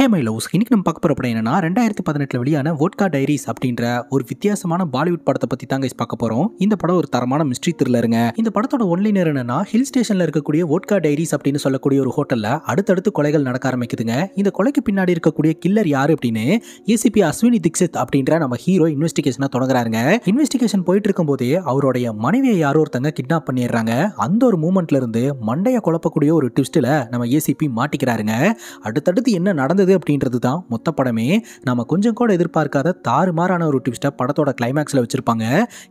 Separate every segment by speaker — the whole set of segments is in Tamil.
Speaker 1: ஹே லவ்ஸ் இன்னைக்கு நம்ம பார்க்க போகிற படம் என்னன்னா ரெண்டாயிரத்தி பதினெட்டில் வெளியான வோட்கா டைரிஸ் அப்படின்ற ஒரு வித்தியாசமான பாலிவுட் படத்தை பற்றி தாங்க பார்க்க போகிறோம் இந்த படம் ஒரு தரமான மிஸ்ட்ரி திருலருங்க இந்த படத்தோட ஒன்லைனர் என்னன்னா ஹில் ஸ்டேஷனில் இருக்கக்கூடிய வோட்கா டைரிஸ் அப்படின்னு சொல்லக்கூடிய ஒரு ஹோட்டலில் அடுத்தடுத்து கொலைகள் நடக்க ஆரம்பிக்குதுங்க இந்த கொலைக்கு பின்னாடி இருக்கக்கூடிய கில்லர் யார் அப்படின்னு ஏசிபி அஸ்வினி தீக்ஷித் அப்படின்ற நம்ம ஹீரோ இன்வெஸ்டிகேஷனாக தொடங்குறாங்க இன்வெஸ்டிகேஷன் போயிட்டு இருக்கும்போதே அவருடைய மனைவியை யாரோ ஒருத்தங்க கிட்னாப் பண்ணிடுறாங்க அந்த ஒரு மூமெண்ட்லேருந்து மண்டையை குழப்பக்கூடிய ஒரு ட்விஸ்ட்டில் நம்ம ஏசிபி மாட்டிக்கிறாருங்க அடுத்தடுத்து என்ன நடந்தது நடக்குது அப்படின்றது தான் மொத்த படமே நம்ம கொஞ்சம் கூட எதிர்பார்க்காத தாறுமாறான ஒரு ட்விஸ்ட்டை படத்தோட கிளைமேக்ஸில் வச்சுருப்பாங்க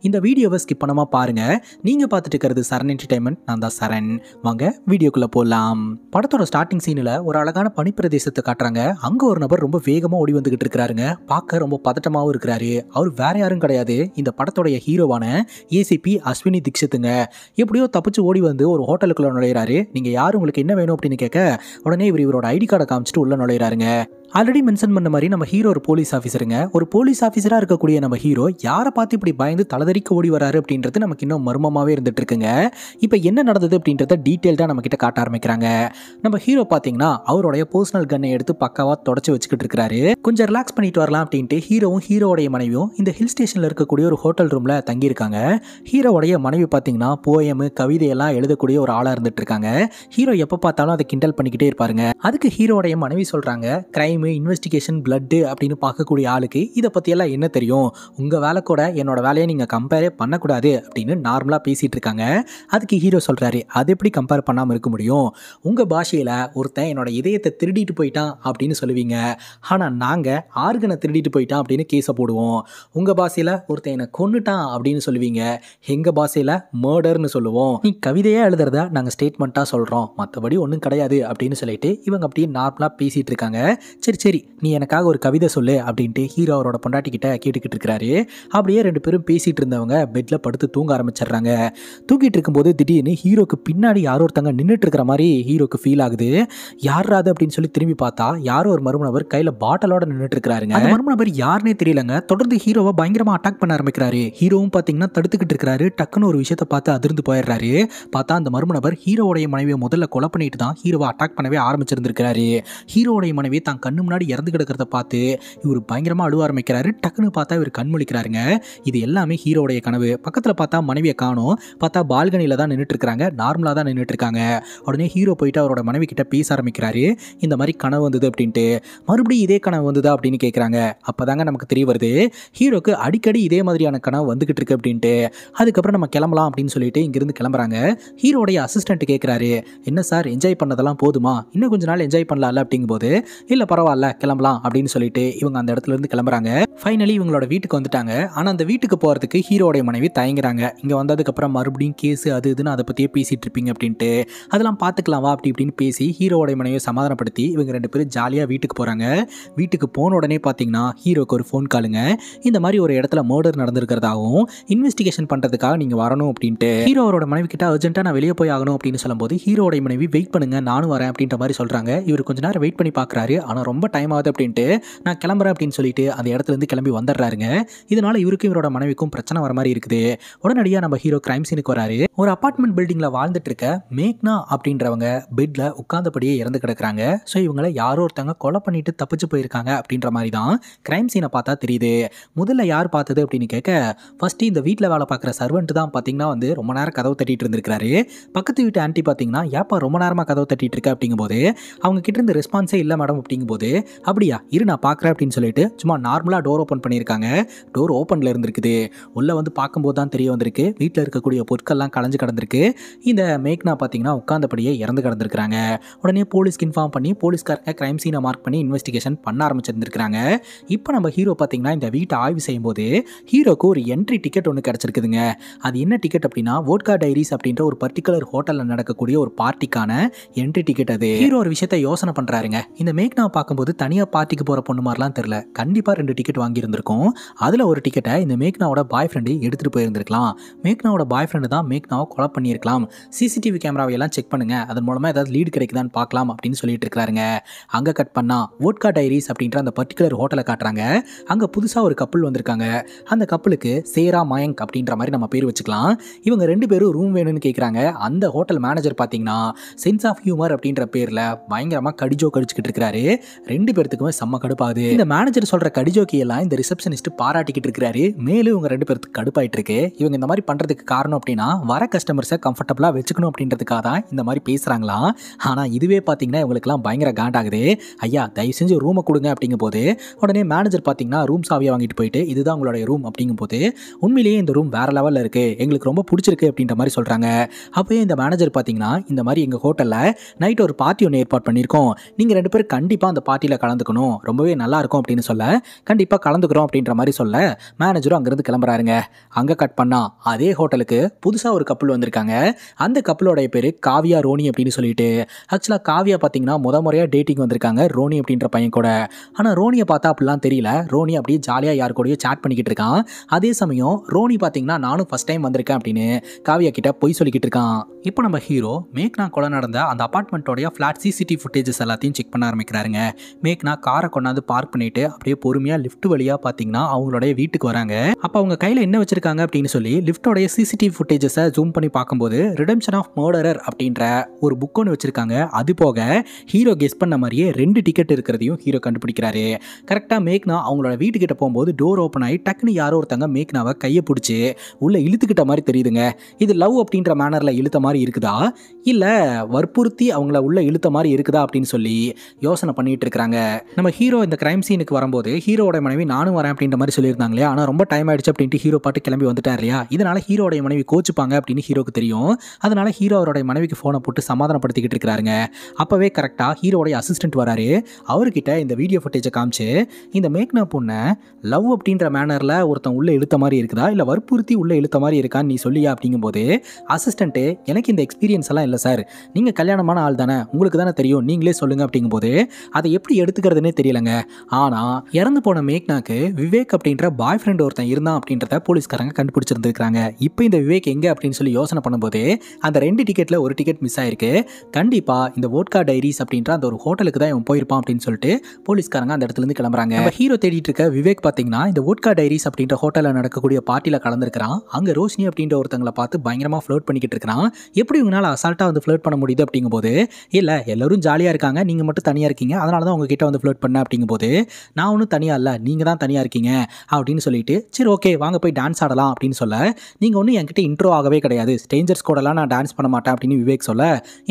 Speaker 1: இந்த வீடியோவை ஸ்கிப் பண்ணாமல் பாருங்கள் நீங்கள் பார்த்துட்டு இருக்கிறது சரண் என்டர்டைன்மெண்ட் நான் தான் சரண் வாங்க வீடியோக்குள்ளே போகலாம் படத்தோட ஸ்டார்டிங் சீனில் ஒரு அழகான பனிப்பிரதேசத்தை காட்டுறாங்க அங்கே ஒரு நபர் ரொம்ப வேகமாக ஓடி வந்துகிட்டு இருக்கிறாருங்க பார்க்க ரொம்ப பதட்டமாகவும் இருக்கிறாரு அவர் வேற யாரும் கிடையாது இந்த படத்தோடைய ஹீரோவான ஏசிபி அஸ்வினி தீக்ஷித்துங்க எப்படியோ தப்பிச்சு ஓடி வந்து ஒரு ஹோட்டலுக்குள்ளே நுழையிறாரு நீங்கள் யார் உங்களுக்கு என்ன வேணும் அப்படின்னு கேட்க உடனே இவர் இவரோட ஐடி கார்டை காமிச்சிட்டு உள்ளே நுழையிறாருங்க ね。ஆல்ரெடி மென்ஷன் பண்ண மாதிரி நம்ம ஹீரோ ஒரு போலீஸ் ஆஃபீஸருங்க ஒரு போலீஸ் ஆஃபீஸராக இருக்கக்கூடிய நம்ம ஹீரோ யாரை பார்த்து இப்படி பயந்து தலதறிக்க ஓடி வராரு அப்படின்றது நமக்கு இன்னும் மர்மமாகவே இருந்துட்டு இருக்குங்க இப்போ என்ன நடந்தது அப்படின்றத டீட்டெயில்டாக நம்ம கிட்ட காட்ட ஆரம்பிக்கிறாங்க நம்ம ஹீரோ பார்த்தீங்கன்னா அவருடைய பர்சனல் கன்னை எடுத்து பக்காவாக தொடச்சி வச்சுக்கிட்டு இருக்கிறாரு கொஞ்சம் ரிலாக்ஸ் பண்ணிட்டு வரலாம் அப்படின்ட்டு ஹீரோவும் ஹீரோடைய மனைவியும் இந்த ஹில் ஸ்டேஷனில் இருக்கக்கூடிய ஒரு ஹோட்டல் ரூமில் தங்கியிருக்காங்க ஹீரோவுடைய மனைவி பார்த்தீங்கன்னா போயமு கவிதையெல்லாம் எழுதக்கூடிய ஒரு ஆளாக இருந்துட்டு இருக்காங்க ஹீரோ எப்போ பார்த்தாலும் அதை கிண்டல் பண்ணிக்கிட்டே இருப்பாருங்க அதுக்கு ஹீரோடைய மனைவி சொல்கிறாங்க கிரைம் டைமு இன்வெஸ்டிகேஷன் பிளட்டு அப்படின்னு பார்க்கக்கூடிய ஆளுக்கு இதை பற்றியெல்லாம் என்ன தெரியும் உங்கள் வேலை கூட என்னோட வேலையை நீங்கள் கம்பேரே பண்ணக்கூடாது அப்படின்னு நார்மலாக பேசிகிட்டு இருக்காங்க அதுக்கு ஹீரோ சொல்கிறாரு அது எப்படி கம்பேர் பண்ணாமல் இருக்க முடியும் உங்கள் பாஷையில் ஒருத்தன் என்னோட இதயத்தை திருடிட்டு போயிட்டான் அப்படின்னு சொல்லுவீங்க ஆனால் நாங்கள் ஆர்கனை திருடிட்டு போயிட்டான் அப்படின்னு கேஸை போடுவோம் உங்கள் பாஷையில் ஒருத்தன் என்னை கொண்டுட்டான் அப்படின்னு சொல்லுவீங்க எங்கள் பாஷையில் மர்டர்னு சொல்லுவோம் நீ கவிதையாக எழுதுறத நாங்கள் ஸ்டேட்மெண்ட்டாக சொல்கிறோம் மற்றபடி ஒன்றும் கிடையாது அப்படின்னு சொல்லிட்டு இவங்க அப்படியே நார்மலாக பேசிகிட்டு இருக்காங்க சரி சரி நீ எனக்காக ஒரு கவிதை சொல்லு அப்படின்ட்டு ஹீரோ அவரோட பொண்டாட்டிக்கிட்ட கேட்டுக்கிட்டு இருக்கிறாரு அப்படியே ரெண்டு பேரும் பேசிகிட்டு இருந்தவங்க பெட்டில் படுத்து தூங்க ஆரம்பிச்சிடுறாங்க தூங்கிட்டு இருக்கும்போது திடீர்னு ஹீரோக்கு பின்னாடி யாரோ ஒருத்தங்க நின்றுட்டு இருக்கிற மாதிரி ஹீரோக்கு ஃபீல் ஆகுது ராது அப்படின்னு சொல்லி திரும்பி பார்த்தா யாரோ ஒரு மர்ம நபர் கையில் பாட்டிலோட நின்றுட்டு இருக்கிறாருங்க அந்த மர்ம நபர் யாருனே தெரியலங்க தொடர்ந்து ஹீரோவை பயங்கரமாக அட்டாக் பண்ண ஆரம்பிக்கிறாரு ஹீரோவும் பார்த்தீங்கன்னா தடுத்துக்கிட்டு இருக்கிறாரு டக்குன்னு ஒரு விஷயத்தை பார்த்து அதிர்ந்து போயிடுறாரு பார்த்தா அந்த மர்ம நபர் ஹீரோவுடைய மனைவியை முதல்ல கொலை பண்ணிட்டு தான் ஹீரோவை அட்டாக் பண்ணவே ஆரம்பிச்சிருந்திருக்கிறாரு ஹீரோவுடைய மனைவி தான் கண் முன்னாடி இறந்து கிடக்கிறத பார்த்து இவர் பயங்கரமாக அழுவ ஆரம்பிக்கிறாரு டக்குன்னு பார்த்தா இவர் கண்மொழிக்கிறாருங்க இது எல்லாமே ஹீரோடைய கனவு பக்கத்தில் பார்த்தா மனைவியை காணும் பார்த்தா பால்கனியில் தான் நின்றுட்டு இருக்கிறாங்க நார்மலாக தான் நின்றுட்டு இருக்காங்க உடனே ஹீரோ போயிட்டு அவரோட மனைவி கிட்ட பேச ஆரம்பிக்கிறாரு இந்த மாதிரி கனவு வந்தது அப்படின்ட்டு மறுபடியும் இதே கனவு வந்ததா அப்படின்னு கேட்குறாங்க அப்போ தாங்க நமக்கு தெரிய வருது ஹீரோக்கு அடிக்கடி இதே மாதிரியான கனவு வந்துகிட்டு இருக்கு அப்படின்ட்டு அதுக்கப்புறம் நம்ம கிளம்பலாம் அப்படின்னு சொல்லிட்டு இங்கிருந்து கிளம்புறாங்க ஹீரோடைய அசிஸ்டன்ட் கேட்குறாரு என்ன சார் என்ஜாய் பண்ணதெல்லாம் போதுமா இன்னும் கொஞ்ச நாள் என்ஜாய் பண்ணலாம்ல அப்படிங்கும்போது இல்லை பரவாயில்ல பரவாயில்ல கிளம்பலாம் அப்படின்னு சொல்லிட்டு இவங்க அந்த இடத்துல இருந்து கிளம்புறாங்க ஃபைனலி இவங்களோட வீட்டுக்கு வந்துட்டாங்க ஆனால் அந்த வீட்டுக்கு போகிறதுக்கு ஹீரோடைய மனைவி தயங்குறாங்க இங்கே வந்ததுக்கப்புறம் மறுபடியும் கேஸ் அது இதுன்னு அதை பற்றியே பேசிகிட்டு இருப்பீங்க அப்படின்ட்டு அதெல்லாம் பார்த்துக்கலாம் வா அப்படி இப்படின்னு பேசி ஹீரோடைய மனைவியை சமாதானப்படுத்தி இவங்க ரெண்டு பேரும் ஜாலியாக வீட்டுக்கு போகிறாங்க வீட்டுக்கு போன உடனே பார்த்தீங்கன்னா ஹீரோக்கு ஒரு ஃபோன் காலுங்க இந்த மாதிரி ஒரு இடத்துல மர்டர் நடந்திருக்கிறதாகவும் இன்வெஸ்டிகேஷன் பண்ணுறதுக்காக நீங்கள் வரணும் அப்படின்ட்டு ஹீரோவோட மனைவி கிட்ட அர்ஜென்ட்டாக நான் வெளியே போய் ஆகணும் அப்படின்னு சொல்லும்போது ஹீரோடைய மனைவி வெயிட் பண்ணுங்க நானும் வரேன் அப்படின்ற மாதிரி சொல்கிறாங்க இவர் கொஞ்ச நேரம் வெயிட் பண்ணி பார்க்குறாரு ஆனால் ரொம்ப ரொம்ப டைம் ஆகுது அப்படின்ட்டு நான் கிளம்புறேன் அப்படின்னு சொல்லிட்டு அந்த இடத்துலேருந்து கிளம்பி வந்துடுறாருங்க இதனால் இவருக்கும் இவரோட மனைவிக்கும் பிரச்சனை வர மாதிரி இருக்குது உடனடியாக நம்ம ஹீரோ கிரைம் சீனுக்கு வராரு ஒரு அப்பார்ட்மெண்ட் பில்டிங்கில் வாழ்ந்துட்டு இருக்க மேக்னா அப்படின்றவங்க பெட்டில் உட்காந்தபடியே இறந்து கிடக்குறாங்க ஸோ இவங்களை யாரோ ஒருத்தவங்க கொலை பண்ணிட்டு தப்பிச்சு போயிருக்காங்க அப்படின்ற மாதிரி தான் கிரைம் சீனை பார்த்தா தெரியுது முதல்ல யார் பார்த்தது அப்படின்னு கேட்க ஃபர்ஸ்ட் இந்த வீட்டில் வேலை பார்க்குற சர்வெண்ட் தான் பார்த்தீங்கன்னா வந்து ரொம்ப நேரம் கதவு தட்டிட்டு இருந்திருக்காரு பக்கத்து வீட்டு ஆண்டி பார்த்தீங்கன்னா ஏப்பா ரொம்ப நேரமாக கதவு தட்டிட்டு இருக்க அப்படிங்கும்போது அவங்க கிட்ட இருந்து ரெஸ்பான்ஸே இல்லை மேடம் அப்படிங்கும்போது சொல்கிறாரு அப்படியா இரு நான் பார்க்குறேன் அப்படின்னு சொல்லிட்டு சும்மா நார்மலாக டோர் ஓப்பன் பண்ணியிருக்காங்க டோர் ஓப்பனில் இருந்திருக்குது உள்ளே வந்து பார்க்கும்போது தான் தெரிய வந்திருக்கு வீட்டில் இருக்கக்கூடிய பொருட்கள்லாம் களைஞ்சு கிடந்திருக்கு இந்த மேக்னா பார்த்தீங்கன்னா உட்காந்தபடியே இறந்து கிடந்திருக்கிறாங்க உடனே போலீஸ்க்கு இன்ஃபார்ம் பண்ணி போலீஸ்காரங்க கிரைம் சீனை மார்க் பண்ணி இன்வெஸ்டிகேஷன் பண்ண ஆரம்பிச்சிருந்துருக்காங்க இப்போ நம்ம ஹீரோ பார்த்தீங்கன்னா இந்த வீட்டை ஆய்வு செய்யும்போது ஹீரோக்கு ஒரு என்ட்ரி டிக்கெட் ஒன்று கிடச்சிருக்குதுங்க அது என்ன டிக்கெட் அப்படின்னா ஓட்கா டைரிஸ் அப்படின்ற ஒரு பர்டிகுலர் ஹோட்டலில் நடக்கக்கூடிய ஒரு பார்ட்டிக்கான என்ட்ரி டிக்கெட் அது ஹீரோ ஒரு விஷயத்தை யோசனை பண்ணுறாருங்க இந்த மேக்னா பார்க்கும் பார்க்கும்போது தனியாக பார்ட்டிக்கு போகிற பொண்ணு மாதிரிலாம் தெரில கண்டிப்பாக ரெண்டு டிக்கெட் வாங்கியிருந்திருக்கும் அதில் ஒரு டிக்கெட்டை இந்த மேக்னாவோட பாய் ஃப்ரெண்டு எடுத்துகிட்டு போயிருந்திருக்கலாம் மேக்னாவோட பாய் ஃப்ரெண்டு தான் மேக்னாவை கொலை பண்ணியிருக்கலாம் சிசிடிவி கேமராவையெல்லாம் செக் பண்ணுங்கள் அதன் மூலமாக ஏதாவது லீடு கிடைக்குதான்னு பார்க்கலாம் அப்படின்னு சொல்லிட்டு இருக்கிறாருங்க அங்கே கட் பண்ணால் ஓட்கா டைரிஸ் அப்படின்ற அந்த பர்டிகுலர் ஹோட்டலை காட்டுறாங்க அங்கே புதுசாக ஒரு கப்பல் வந்திருக்காங்க அந்த கப்பலுக்கு சேரா மயங்க் அப்படின்ற மாதிரி நம்ம பேர் வச்சுக்கலாம் இவங்க ரெண்டு பேரும் ரூம் வேணும்னு கேட்குறாங்க அந்த ஹோட்டல் மேனேஜர் பார்த்தீங்கன்னா சென்ஸ் ஆஃப் ஹியூமர் அப்படின்ற பேரில் பயங்கரமாக கடிஜோ கடிச்சுக்கிட்டு இருக்கிறாரு ரெண்டு பேர்த்துக்குமே செம்ம கடுப்பாகுது இந்த மேனேஜர் சொல்ற கடிஜோக்கி எல்லாம் இந்த ரிசப்ஷனிஸ்ட் பாராட்டிக்கிட்டு இருக்காரு மேலும் இவங்க ரெண்டு பேருக்கு கடுப்பாயிட்டு இருக்கு இவங்க இந்த மாதிரி பண்றதுக்கு காரணம் அப்படின்னா வர கஸ்டமர்ஸை கம்ஃபர்டபுளா வச்சுக்கணும் அப்படின்றதுக்காக தான் இந்த மாதிரி பேசுறாங்களா ஆனா இதுவே பாத்தீங்கன்னா இவங்களுக்குலாம் பயங்கர காண்டாகுது ஐயா தயவு செஞ்சு ரூமை கொடுங்க அப்படிங்கும் போது உடனே மேனேஜர் பார்த்தீங்கன்னா ரூம் சாவியை வாங்கிட்டு போயிட்டு இதுதான் உங்களுடைய ரூம் அப்படிங்கும் போது உண்மையிலேயே இந்த ரூம் வேற லெவலில் இருக்குது எங்களுக்கு ரொம்ப பிடிச்சிருக்கு அப்படின்ற மாதிரி சொல்கிறாங்க அப்பயே இந்த மேனேஜர் பாத்தீங்கன்னா இந்த மாதிரி எங்கள் ஹோட்டலில் நைட் ஒரு பார்ட்டி ஒன்று ஏற்பாடு பண்ணியிருக்கோம் நீங்கள் ரெண்டு பேரும் கண்டிப்பாக அந்த பார்ட்டியில் கலந்துக்கணும் ரொம்பவே நல்லா இருக்கும் அப்படின்னு சொல்ல கண்டிப்பாக கலந்துக்கிறோம் அப்படின்ற மாதிரி சொல்ல மேனேஜரும் அங்கேருந்து கிளம்புறாருங்க அங்கே கட் பண்ணால் அதே ஹோட்டலுக்கு புதுசாக ஒரு கப்பல் வந்திருக்காங்க அந்த கப்பலோடைய பேர் காவியா ரோனி அப்படின்னு சொல்லிட்டு ஆக்சுவலாக காவியா பார்த்தீங்கன்னா முத முறையாக டேட்டிங் வந்திருக்காங்க ரோனி அப்படின்ற பையன் கூட ஆனால் ரோனியை பார்த்தா அப்படிலாம் தெரியல ரோனி அப்படியே ஜாலியாக யார் கூடயோ சாட் பண்ணிக்கிட்டு இருக்கான் அதே சமயம் ரோனி பார்த்தீங்கன்னா நானும் ஃபஸ்ட் டைம் வந்திருக்கேன் அப்படின்னு காவியா கிட்ட பொய் சொல்லிக்கிட்டு இருக்கான் இப்போ நம்ம ஹீரோ மேக்னா கொலை நடந்த அந்த அப்பார்ட்மெண்ட்டோடைய ஃப்ளாட் சிசிடிவி ஃபுட்டேஜஸ் எல்லாத்தையும் செக் பண்ண ஆரம்பிக்கிறாருங்க மேக்னா காரை கொண்டாந்து பார்க் பண்ணிட்டு அப்படியே பொறுமையாக லிஃப்ட் வழியாக பார்த்தீங்கன்னா அவங்களுடைய வீட்டுக்கு வராங்க அப்போ அவங்க கையில் என்ன வச்சிருக்காங்க அப்படின்னு சொல்லி லிஃப்டோடைய சிசிடிவி ஃபுட்டேஜஸை ஜூம் பண்ணி பார்க்கும்போது ரிடம்ஷன் ஆஃப் மர்டரர் அப்படின்ற ஒரு புக் ஒன்று வச்சிருக்காங்க அது போக ஹீரோ கெஸ் பண்ண மாதிரியே ரெண்டு டிக்கெட் இருக்கிறதையும் ஹீரோ கண்டுபிடிக்கிறாரு கரெக்டாக மேக்னா அவங்களோட வீட்டுக்கிட்ட போகும்போது டோர் ஓப்பன் ஆகி டக்குன்னு யாரோ ஒருத்தங்க மேக்னாவை கையை பிடிச்சி உள்ளே இழுத்துக்கிட்ட மாதிரி தெரியுதுங்க இது லவ் அப்படின்ற மேனரில் இழுத்த மாதிரி இருக்குதா இல்லை வற்புறுத்தி அவங்கள உள்ளே இழுத்த மாதிரி இருக்குதா அப்படின்னு சொல்லி யோசனை பண்ணிட்டு இருக்கிறாங்க நம்ம ஹீரோ இந்த கிரைம் சீனுக்கு வரும்போது ஹீரோட மனைவி நானும் வரேன் அப்படின்ற மாதிரி சொல்லியிருந்தாங்க இல்லையா ஆனால் ரொம்ப டைம் ஆயிடுச்சு அப்படின்ட்டு ஹீரோ பாட்டு கிளம்பி வந்துட்டார் இல்லையா இதனால ஹீரோடைய மனைவி கோச்சுப்பாங்க அப்படின்னு ஹீரோக்கு தெரியும் அதனால ஹீரோ அவருடைய மனைவிக்கு ஃபோனை போட்டு சமாதானப்படுத்திக்கிட்டு இருக்கிறாருங்க அப்போவே கரெக்டாக ஹீரோடைய அசிஸ்டன்ட் வராரு அவர்கிட்ட இந்த வீடியோ ஃபுட்டேஜை காமிச்சு இந்த மேக்னா பொண்ணை லவ் அப்படின்ற மேனரில் ஒருத்தன் உள்ளே இழுத்த மாதிரி இருக்குதா இல்லை வற்புறுத்தி உள்ளே இழுத்த மாதிரி இருக்கான்னு நீ சொல்லியா அப்படிங்கும்போது அசிஸ்டண்ட்டு எனக்கு இந்த எக்ஸ்பீரியன்ஸ் எல்லாம் இல்லை சார் நீங்கள் கல்யாணமான ஆள் தானே உங்களுக்கு தானே தெரியும் நீங்களே சொல்லுங்கள் அப்படிங்கும்போது அதை எப்படி எடுத்துக்கிறதுனே தெரியலங்க ஆனால் இறந்து போன மேக்னாக்கு விவேக் அப்படின்ற பாய் ஃப்ரெண்ட் ஒருத்தன் இருந்தான் அப்படின்றத போலீஸ்காரங்க கண்டுபிடிச்சிருந்துருக்காங்க இப்போ இந்த விவேக் எங்கே அப்படின்னு சொல்லி யோசனை பண்ணும்போது அந்த ரெண்டு டிக்கெட்டில் ஒரு டிக்கெட் மிஸ் ஆயிருக்கு கண்டிப்பாக இந்த ஓட்கா டைரிஸ் அப்படின்ற அந்த ஒரு ஹோட்டலுக்கு தான் இவன் போயிருப்பான் அப்படின்னு சொல்லிட்டு போலீஸ்காரங்க அந்த இடத்துலேருந்து கிளம்புறாங்க ஹீரோ தேடிட்டு இருக்க விவேக் பார்த்தீங்கன்னா இந்த ஓட்கா டைரிஸ் அப்படின்ற ஹோட்டலில் நடக்கக்கூடிய பார்ட்டியில் கலந்துருக்கிறான் அங்கே ரோஷினி அப்படின்ற ஒருத்தங்களை பார்த்து பயங்கரமாக ஃப்ளோட் பண்ணிக்கிட்டு இருக்கிறான் எப்படி இவங்களால் அசால்ட்டாக வந்து ஃப்ளோட் பண்ண முடியுது அப்படிங்கும்போது இல்லை எல்லோரும் ஜாலியாக இருக்காங்க நீங்கள் மட்டும் தனியாக இருக்கீங்க அதனால தான் உங்ககிட்ட வந்து ஃப்ளோட் பண்ணேன் அப்படிங்கும்போது நான் ஒன்றும் தனியாக இல்லை நீங்கள் தான் தனியாக இருக்கீங்க அப்படின்னு சொல்லிட்டு சரி ஓகே வாங்க போய் டான்ஸ் ஆடலாம் அப்படின்னு சொல்ல நீங்கள் ஒன்றும் என்கிட்ட இன்ட்ரோ ஆகவே கிடையாது ஸ்டேஞ்சர்ஸ் கூடலாம் நான் டான்ஸ் பண்ண மாட்டேன் அப்படின்னு விவேக் சொல்ல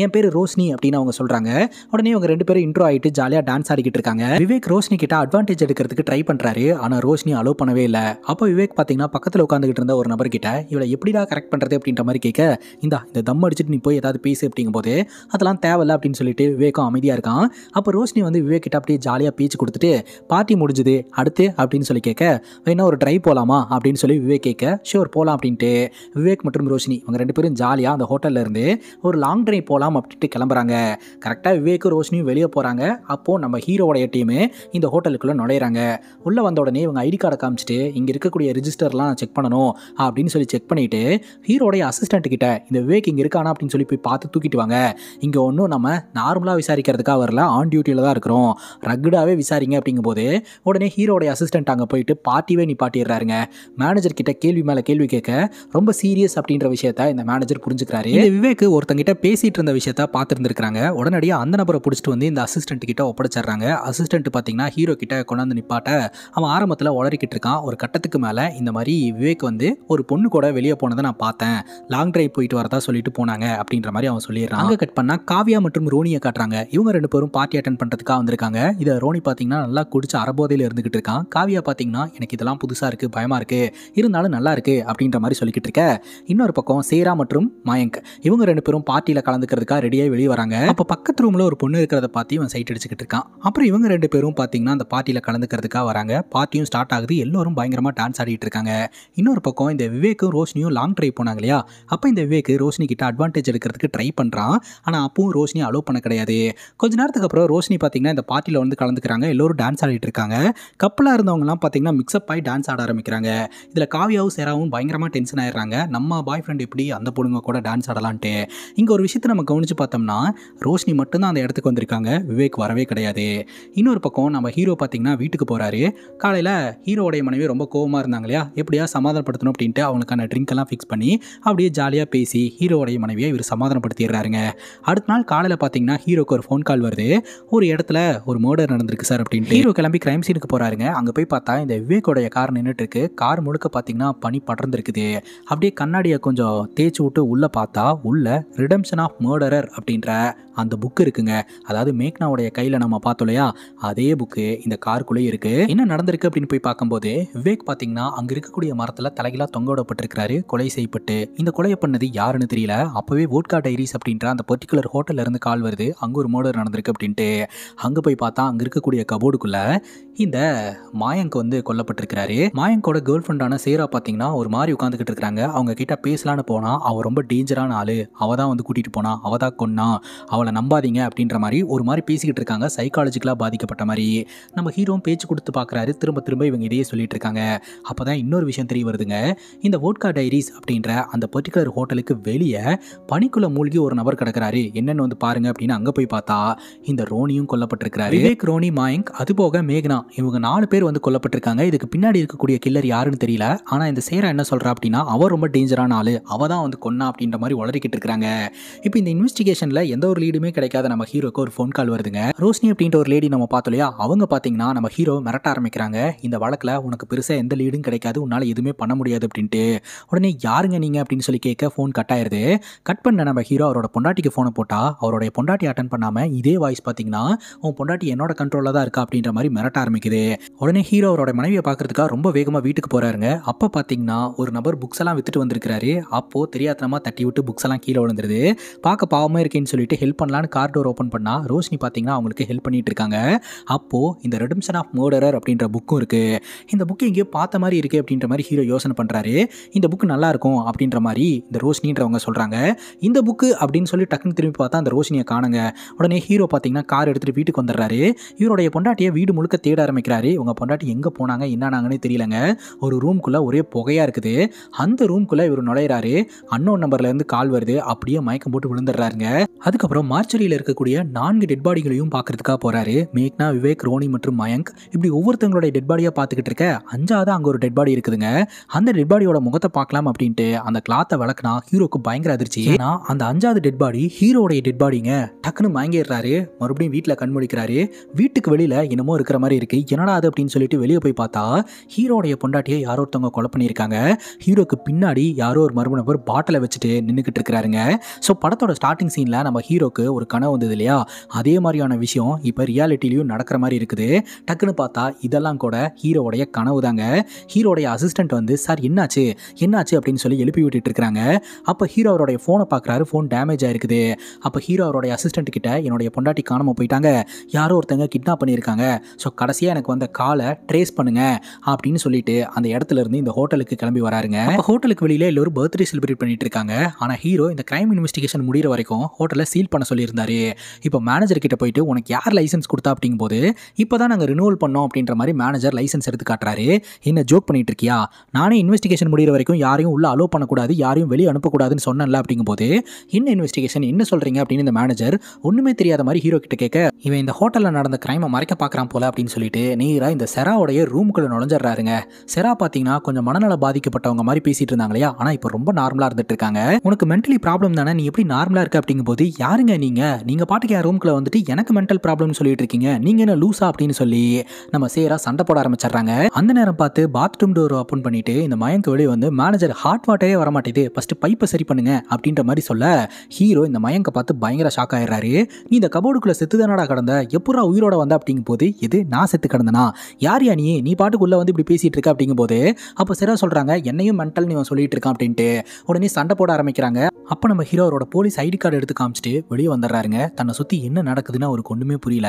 Speaker 1: என் பேர் ரோஷினி அப்படின்னு அவங்க சொல்கிறாங்க உடனே அவங்க ரெண்டு பேரும் இன்ட்ரோ ஆகிட்டு ஜாலியாக டான்ஸ் ஆடிக்கிட்டு இருக்காங்க விவேக் ரோஷினி கிட்ட அட்வான்டேஜ் எடுக்கிறதுக்கு ட்ரை பண்ணுறாரு ஆனால் ரோஷினி அலோவ் பண்ணவே இல்லை அப்போ விவேக் பார்த்தீங்கன்னா பக்கத்தில் உட்காந்துக்கிட்டு இருந்த ஒரு நபர்கிட்ட இவளை எப்படிடா கரெக்ட் பண்ணுறது அப்படின்ற மாதிரி கேட்க இந்த இந்த தம் அடிச்சுட்டு நீ போய் ஏதாவது பேசு அப்படிங்கும்போது அதெல்லாம் தேவையில்ல அப்படின்னு சொல்லிட்டு விவேகம் அமைதியாக இருக்கான் அப்போ ரோஷினி வந்து விவேக் கிட்ட அப்படியே ஜாலியாக பேச்சு கொடுத்துட்டு பார்ட்டி முடிஞ்சுது அடுத்து அப்படின்னு சொல்லி கேட்க வேணா ஒரு ட்ரைவ் போகலாமா அப்படின்னு சொல்லி விவேக் கேட்க ஷோர் போகலாம் அப்படின்ட்டு விவேக் மற்றும் ரோஷினி இவங்க ரெண்டு பேரும் ஜாலியாக அந்த ஹோட்டலில் இருந்து ஒரு லாங் ட்ரைவ் போகலாம் அப்படின்ட்டு கிளம்புறாங்க கரெக்டாக விவேக்கும் ரோஷினியும் வெளியே போகிறாங்க அப்போது நம்ம ஹீரோவோடைய டீமு இந்த ஹோட்டலுக்குள்ளே நுழையிறாங்க உள்ளே வந்த உடனே இவங்க ஐடி கார்டை காமிச்சிட்டு இங்கே இருக்கக்கூடிய ரிஜிஸ்டர்லாம் செக் பண்ணணும் அப்படின்னு சொல்லி செக் பண்ணிவிட்டு ஹீரோடைய அசிஸ்டண்ட் கிட்ட இந்த விவேக் இங்கே இருக்கானா அப்படின்னு சொல்லி போய் பார்த்து தூக்கிட்டு வாங்க இங்கே ஒன்றும் நம்ம நார்மலாக விசாரிக்கிறதுக்காக வரல ஆன் டியூட்டியில் தான் இருக்கிறோம் இருக்கட்டும் ரகுடாகவே விசாரிங்க அப்படிங்கும்போது உடனே ஹீரோடைய அசிஸ்டண்ட் அங்கே போயிட்டு நீ நிப்பாட்டிடுறாருங்க மேனேஜர் கிட்ட கேள்வி மேலே கேள்வி கேட்க ரொம்ப சீரியஸ் அப்படின்ற விஷயத்த இந்த மேனேஜர் புரிஞ்சுக்கிறாரு இந்த விவேக் ஒருத்தங்கிட்ட பேசிட்டு இருந்த விஷயத்த பார்த்துருந்துருக்காங்க உடனடியாக அந்த நபரை பிடிச்சிட்டு வந்து இந்த அசிஸ்டண்ட் கிட்ட ஒப்படைச்சிடுறாங்க அசிஸ்டன்ட் பார்த்தீங்கன்னா ஹீரோ கிட்ட கொண்டாந்து நிப்பாட்ட அவன் ஆரம்பத்தில் உளறிக்கிட்டு இருக்கான் ஒரு கட்டத்துக்கு மேலே இந்த மாதிரி விவேக் வந்து ஒரு பொண்ணு கூட வெளியே போனதை நான் பார்த்தேன் லாங் டிரைவ் போயிட்டு வரதா சொல்லிட்டு போனாங்க அப்படின்ற மாதிரி அவன் சொல்லிடுறான் அங்கே கட் பண்ணால் காவியா மற்றும் ரோனியை காட்டுறாங்க இவங்க ரெண்டு பேரும் பார்ட்டி அட்டன் பண்ணுறதுக்காக தான் வந்திருக்காங்க இதை ரோனி பார்த்தீங்கன்னா நல்லா குடிச்சு அரபோதையில் இருந்துகிட்டு இருக்கான் காவியா பார்த்தீங்கன்னா எனக்கு இதெல்லாம் புதுசாக இருக்குது பயமாக இருக்குது இருந்தாலும் நல்லா இருக்குது அப்படின்ற மாதிரி சொல்லிக்கிட்டு இருக்க இன்னொரு பக்கம் சேரா மற்றும் மயங்க் இவங்க ரெண்டு பேரும் பார்ட்டியில் கலந்துக்கிறதுக்காக ரெடியாக வெளியே வராங்க அப்போ பக்கத்து ரூமில் ஒரு பொண்ணு இருக்கிறத பார்த்து இவன் சைட் அடிச்சுக்கிட்டு இருக்கான் அப்புறம் இவங்க ரெண்டு பேரும் பார்த்தீங்கன்னா அந்த பார்ட்டியில் கலந்துக்கிறதுக்காக வராங்க பார்ட்டியும் ஸ்டார்ட் ஆகுது எல்லோரும் பயங்கரமாக டான்ஸ் ஆடிட்டு இருக்காங்க இன்னொரு பக்கம் இந்த விவேக்கும் ரோஷினியும் லாங் ட்ரைவ் போனாங்க இல்லையா அப்போ இந்த விவேக் ரோஷினி கிட்ட அட்வான்டேஜ் எடுக்கிறதுக்கு ட்ரை பண்ணுறான் ஆனால் அப்பவும் ரோஷினி அலோவ் பண்ண கிடையாது கொஞ்ச நேரத்துக்கு அப்புறம் ரோஷினி பார்த்தீங்கன்னா பார்த்திங்கன்னா இந்த பார்ட்டியில் வந்து கலந்துக்கிறாங்க எல்லோரும் டான்ஸ் ஆடிட்டு இருக்காங்க கப்பலாக இருந்தவங்கலாம் பார்த்தீங்கன்னா மிக்ஸ்அப் ஆகி டான்ஸ் ஆட ஆரம்பிக்கிறாங்க இதில் காவியாவும் சேராவும் பயங்கரமாக டென்ஷன் ஆயிடுறாங்க நம்ம பாய் ஃப்ரெண்ட் எப்படி அந்த பொண்ணுங்க கூட டான்ஸ் ஆடலான்ட்டு இங்கே ஒரு விஷயத்தை நம்ம கவனித்து பார்த்தோம்னா ரோஷினி மட்டும்தான் அந்த இடத்துக்கு வந்திருக்காங்க விவேக் வரவே கிடையாது இன்னொரு பக்கம் நம்ம ஹீரோ பார்த்திங்கன்னா வீட்டுக்கு போகிறாரு காலையில் ஹீரோடைய மனைவி ரொம்ப கோபமாக இருந்தாங்க இல்லையா எப்படியா சமாதானப்படுத்தணும் அப்படின்ட்டு அவங்களுக்கான ட்ரிங்க்கெல்லாம் ஃபிக்ஸ் பண்ணி அப்படியே ஜாலியாக பேசி ஹீரோடைய மனைவியை இவர் சமாதானப்படுத்திடுறாருங்க அடுத்த நாள் காலையில் பார்த்தீங்கன்னா ஹீரோக்கு ஒரு ஃபோன் கால் வருது ஒரு இடத்துல ஒரு மர்டர் நடந்திருக்கு சார் அப்படின்ட்டு ஹீரோ கிளம்பி கிரைம் சீனுக்கு போகிறாருங்க அங்கே போய் பார்த்தா இந்த விவேக்கோடைய கார் நின்றுட்டு இருக்கு கார் முழுக்க பார்த்தீங்கன்னா பனி படர்ந்துருக்குது அப்படியே கண்ணாடியை கொஞ்சம் தேய்ச்சி விட்டு உள்ளே பார்த்தா உள்ள ரிடம்ஷன் ஆஃப் மர்டரர் அப்படின்ற அந்த புக் இருக்குங்க அதாவது மேக்னாவுடைய கையில் நம்ம பார்த்தோம் இல்லையா அதே புக்கு இந்த காருக்குள்ளே இருக்கு என்ன நடந்திருக்கு அப்படின்னு போய் பார்க்கும்போது விவேக் பார்த்தீங்கன்னா அங்கே இருக்கக்கூடிய மரத்தில் தலைகளாக தொங்க விடப்பட்டிருக்கிறாரு கொலை செய்யப்பட்டு இந்த கொலையை பண்ணது யாருன்னு தெரியல அப்போவே வோட்கா டைரிஸ் அப்படின்ற அந்த பர்டிகுலர் இருந்து கால் வருது அங்கே ஒரு மோடர் நடந்திருக்கு அப்படின்ட்டு அங்கே போய் பார்த்தா அங்கே இருக்கக்கூடிய கபோர்டுக்குள்ளே இந்த மாயங்க வந்து கொல்லப்பட்டிருக்கிறாரு மாயங்கோட கேர்ள் ஃப்ரெண்டான சேரா பார்த்தீங்கன்னா ஒரு மாதிரி உட்காந்துக்கிட்டு இருக்கிறாங்க அவங்க கிட்ட பேசலான்னு போனால் அவள் ரொம்ப டேஞ்சரான ஆள் அவள் தான் வந்து கூட்டிகிட்டு போனா அவள் தான் கொன்னா அவளை நம்பாதீங்க அப்படின்ற மாதிரி ஒரு மாதிரி பேசிக்கிட்டு இருக்காங்க சைக்காலஜிக்கலாக பாதிக்கப்பட்ட மாதிரி நம்ம ஹீரோவும் பேச்சு கொடுத்து பார்க்குறாரு திரும்ப திரும்ப இவங்க இதையே சொல்லிட்டு இருக்காங்க அப்போ தான் இன்னொரு விஷயம் தெரிய வருதுங்க இந்த ஓட்கா டைரிஸ் அப்படின்ற அந்த பர்டிகுலர் ஹோட்டலுக்கு வெளியே பனிக்குள்ள மூழ்கி ஒரு நபர் கிடக்கிறாரு என்னென்னு வந்து பாருங்க அப்படின்னு அங்கே போய் பார்த்தா இந்த ரோனியும் கொல்லப்பட்ட கொல்லப்பட்டிருக்கிறார் விவேக் ரோனி மாயங்க் அதுபோக மேக்னா இவங்க நாலு பேர் வந்து கொல்லப்பட்டிருக்காங்க இதுக்கு பின்னாடி இருக்கக்கூடிய கில்லர் யாருன்னு தெரியல ஆனா இந்த சேரா என்ன சொல்றா அப்படின்னா அவர் ரொம்ப டேஞ்சரான ஆளு அவ தான் வந்து கொன்னா அப்படின்ற மாதிரி உளறிக்கிட்டு இருக்காங்க இப்போ இந்த இன்வெஸ்டிகேஷன்ல எந்த ஒரு லீடுமே கிடைக்காத நம்ம ஹீரோக்கு ஒரு ஃபோன் கால் வருதுங்க ரோஷினி அப்படின்ற ஒரு லேடி நம்ம பார்த்தோம் இல்லையா அவங்க பார்த்தீங்கன்னா நம்ம ஹீரோ மிரட்ட ஆரம்பிக்கிறாங்க இந்த வழக்கில் உனக்கு பெருசாக எந்த லீடும் கிடைக்காது உன்னால் எதுவுமே பண்ண முடியாது அப்படின்ட்டு உடனே யாருங்க நீங்க அப்படின்னு சொல்லி கேட்க ஃபோன் கட் ஆயிருது கட் பண்ண நம்ம ஹீரோ அவரோட பொண்டாட்டிக்கு ஃபோனை போட்டால் அவருடைய பொண்டாட்டி அட்டன் பண்ணாம இதே வாய்ஸ் பார்த்தீங்கன்னா உன் பொண்டாட்டி என்னோட கண்ட்ரோல தான் இருக்கா அப்படின்ற மாதிரி மிரட்ட ஆரம்பிக்குது உடனே ஹீரோ அவரோட மனைவியை பாக்குறதுக்காக ரொம்ப வேகமாக வீட்டுக்கு போகிறாருங்க அப்போ பார்த்தீங்கன்னா ஒரு நபர் புக்ஸ் எல்லாம் வித்துட்டு வந்திருக்காரு அப்போது தெரியாதனமா தட்டி விட்டு புக்ஸ் எல்லாம் கீழே விழுந்துருது பார்க்க பாவமா இருக்கேன்னு சொல்லிட்டு ஹெல்ப் பண்ணலான்னு கார் டோர் ஓப்பன் பண்ணால் ரோஷினி பார்த்தீங்கன்னா அவங்களுக்கு ஹெல்ப் பண்ணிட்டு இருக்காங்க அப்போது இந்த ரெடம்ஷன் ஆஃப் மர்டரர் அப்படின்ற புக்கும் இருக்குது இந்த புக் எங்கேயோ பார்த்த மாதிரி இருக்கு அப்படின்ற மாதிரி ஹீரோ யோசனை பண்ணுறாரு இந்த நல்லா நல்லாயிருக்கும் அப்படின்ற மாதிரி இந்த ரோஷினின்றவங்க சொல்கிறாங்க இந்த புக்கு அப்படின்னு சொல்லி டக்குன்னு திரும்பி பார்த்தா அந்த ரோஷினியை காணுங்க உடனே ஹீரோ பார்த்தீங்கன்னா கார் எடுத்துகிட்டு வீட்டுக்கு வீட்டுக்கு வந்துடுறாரு இவருடைய பொண்டாட்டியை வீடு முழுக்க தேட ஆரம்பிக்கிறாரு இவங்க பொண்டாட்டி எங்கே போனாங்க என்னானாங்கன்னு தெரியலங்க ஒரு ரூம்குள்ளே ஒரே புகையாக இருக்குது அந்த ரூம்குள்ளே இவர் நுழையிறாரு அன்னோன் நம்பர்லேருந்து கால் வருது அப்படியே மயக்கம் போட்டு விழுந்துடுறாருங்க அதுக்கப்புறம் மார்ச்சரியில் இருக்கக்கூடிய நான்கு டெட் பாடிகளையும் பார்க்கறதுக்காக போகிறாரு மேக்னா விவேக் ரோனி மற்றும் மயங்க் இப்படி ஒவ்வொருத்தவங்களுடைய டெட் பாடியாக பார்த்துக்கிட்டு இருக்க அஞ்சாவது அங்கே ஒரு டெட் பாடி இருக்குதுங்க அந்த டெட் பாடியோட முகத்தை பார்க்கலாம் அப்படின்ட்டு அந்த கிளாத்தை வளர்க்கினா ஹீரோக்கு பயங்கர அதிர்ச்சி ஏன்னா அந்த அஞ்சாவது டெட் பாடி ஹீரோடைய டெட் பாடிங்க டக்குன்னு மயங்கிடுறாரு மறுபடியும் வீட்டில் கண்மொழி வைக்கிறாரு வீட்டுக்கு வெளியில் என்னமோ இருக்கிற மாதிரி இருக்குது என்னடா அது அப்படின்னு சொல்லிட்டு வெளியே போய் பார்த்தா ஹீரோடைய பொண்டாட்டியை யாரோ ஒருத்தவங்க கொலை பண்ணியிருக்காங்க ஹீரோக்கு பின்னாடி யாரோ ஒரு மர்ம நபர் பாட்டிலை வச்சுட்டு நின்றுக்கிட்டு இருக்கிறாருங்க ஸோ படத்தோட ஸ்டார்டிங் சீனில் நம்ம ஹீரோக்கு ஒரு கனவு வந்தது இல்லையா அதே மாதிரியான விஷயம் இப்போ ரியாலிட்டிலையும் நடக்கிற மாதிரி இருக்குது டக்குன்னு பார்த்தா இதெல்லாம் கூட ஹீரோடைய கனவு தாங்க ஹீரோடைய அசிஸ்டண்ட் வந்து சார் என்னாச்சு என்னாச்சு அப்படின்னு சொல்லி எழுப்பி விட்டுட்டு இருக்கிறாங்க அப்போ ஹீரோ அவருடைய ஃபோனை பார்க்குறாரு ஃபோன் டேமேஜ் ஆயிருக்குது அப்போ ஹீரோ அவருடைய அசிஸ்டண்ட் கிட்ட என்னுடைய பொண்டாட்டி காணாமல் போயிட்டாங்க யாரோ ஒருத்தங்க கிட்னாப் பண்ணியிருக்காங்க ஸோ கடைசியாக எனக்கு வந்த காலை ட்ரேஸ் பண்ணுங்க அப்படின்னு சொல்லிட்டு அந்த இடத்துல இருந்து இந்த ஹோட்டலுக்கு கிளம்பி வராருங்க ஹோட்டலுக்கு வெளியில் எல்லோரும் பர்த்டே செலிப்ரேட் பண்ணிட்டு இருக்காங்க ஆனால் ஹீரோ இந்த கிரைம் இன்வெஸ்டிகேஷன் முடிகிற வரைக்கும் ஹோட்டலை சீல் பண்ண சொல்லியிருந்தாரு இப்போ மேனேஜர் கிட்ட போயிட்டு உனக்கு யார் லைசன்ஸ் கொடுத்தா அப்படிங்கும்போது இப்போ தான் நாங்கள் ரினுவல் பண்ணோம் அப்படின்ற மாதிரி மேனேஜர் லைசன்ஸ் எடுத்து காட்டுறாரு என்ன ஜோக் பண்ணிட்டு இருக்கியா நானே இன்வெஸ்டிகேஷன் முடிகிற வரைக்கும் யாரையும் உள்ள அலோவ் பண்ணக்கூடாது யாரையும் வெளியே அனுப்பக்கூடாதுன்னு சொன்னல அப்படிங்கும்போது என்ன இன்வெஸ்டிகேஷன் என்ன சொல்கிறீங்க அப்படின்னு இந்த மேனேஜர் ஒன்றுமே தெரியாத மாதிரி ஹீரோ கிட்ட கேட்க இவன் இவன் இந்த ஹோட்டலில் நடந்த கிரைமை மறைக்க பார்க்குறான் போல அப்படின்னு சொல்லிட்டு நீராக இந்த செராவுடைய ரூமுக்குள்ளே நுழைஞ்சிடுறாருங்க செரா பார்த்தீங்கன்னா கொஞ்சம் மனநல பாதிக்கப்பட்டவங்க மாதிரி பேசிட்டு இருந்தாங்க இல்லையா ஆனால் இப்போ ரொம்ப நார்மலாக இருந்துட்டு இருக்காங்க உனக்கு மென்டலி ப்ராப்ளம் தானே நீ எப்படி நார்மலாக இருக்க அப்படிங்கும்போது யாருங்க நீங்கள் நீங்கள் பாட்டுக்கு என் ரூம்குள்ளே வந்துட்டு எனக்கு மென்டல் ப்ராப்ளம்னு சொல்லிட்டு இருக்கீங்க நீங்கள் என்ன லூஸா அப்படின்னு சொல்லி நம்ம சேரா சண்டை போட ஆரம்பிச்சிடுறாங்க அந்த நேரம் பார்த்து பாத்ரூம் டோர் ஓப்பன் பண்ணிட்டு இந்த மயங்க வெளியே வந்து மேனேஜர் ஹாட் வாட்டரே வர மாட்டேது ஃபர்ஸ்ட் பைப்பை சரி பண்ணுங்க அப்படின்ற மாதிரி சொல்ல ஹீரோ இந்த மயங்க பார்த்து பயங்கர ஷாக் ஆயிடுறாரு நீ இந்த கபோர்டுக்குள்ளே செத்து தானடா கடந்த வந்த எப்படா உயிரோட வந்த அப்படிங்கும் போது எது நான் செத்து கிடந்தனா யார் யா நீ நீ பாட்டுக்குள்ளே வந்து இப்படி பேசிட்டு இருக்க அப்படிங்கும் போது அப்போ சிறா சொல்கிறாங்க என்னையும் மென்டல் நீ சொல்லிட்டு இருக்கான் அப்படின்ட்டு உடனே சண்டை போட ஆரம்பிக்கிறாங்க அப்போ நம்ம ஹீரோரோட போலீஸ் ஐடி கார்டு எடுத்து காமிச்சிட்டு வெளியே வந்துடுறாருங்க தன்னை சுற்றி என்ன நடக்குதுன்னு அவருக்கு ஒன்றுமே புரியல